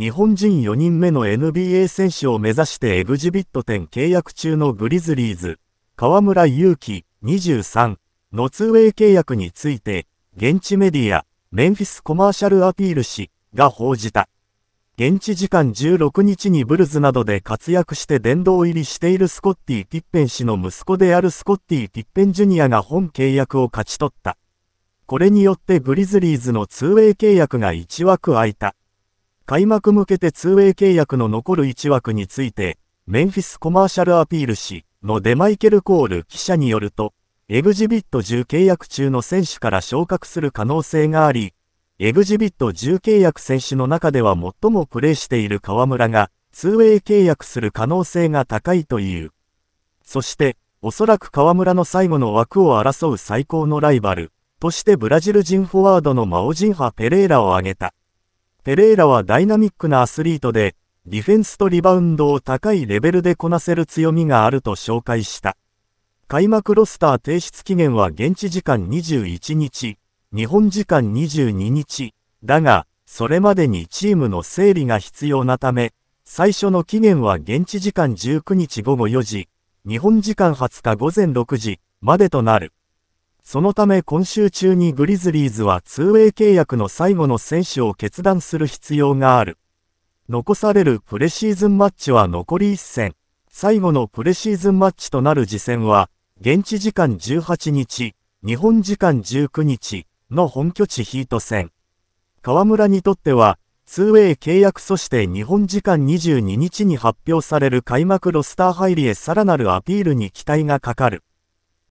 日本人4人目の NBA 選手を目指してエグジビット店契約中のグリズリーズ、河村勇輝23のツーウェイ契約について、現地メディア、メンフィスコマーシャルアピール誌が報じた。現地時間16日にブルズなどで活躍して殿堂入りしているスコッティ・ピッペン氏の息子であるスコッティ・ピッペンジュニアが本契約を勝ち取った。これによってグリズリーズのツーウェイ契約が1枠空いた。開幕向けて 2way 契約の残る1枠について、メンフィスコマーシャルアピール誌のデマイケル・コール記者によると、エグジビット10契約中の選手から昇格する可能性があり、エグジビット10契約選手の中では最もプレーしている河村が、2way 契約する可能性が高いという。そして、おそらく河村の最後の枠を争う最高のライバル、としてブラジル人フォワードのマオジンハ・ペレーラを挙げた。ペレイラはダイナミックなアスリートで、ディフェンスとリバウンドを高いレベルでこなせる強みがあると紹介した。開幕ロスター提出期限は現地時間21日、日本時間22日、だが、それまでにチームの整理が必要なため、最初の期限は現地時間19日午後4時、日本時間20日午前6時までとなる。そのため今週中にグリズリーズは 2way 契約の最後の選手を決断する必要がある。残されるプレシーズンマッチは残り1戦。最後のプレシーズンマッチとなる次戦は、現地時間18日、日本時間19日の本拠地ヒート戦。河村にとっては、2way 契約そして日本時間22日に発表される開幕ロスター入りへさらなるアピールに期待がかかる。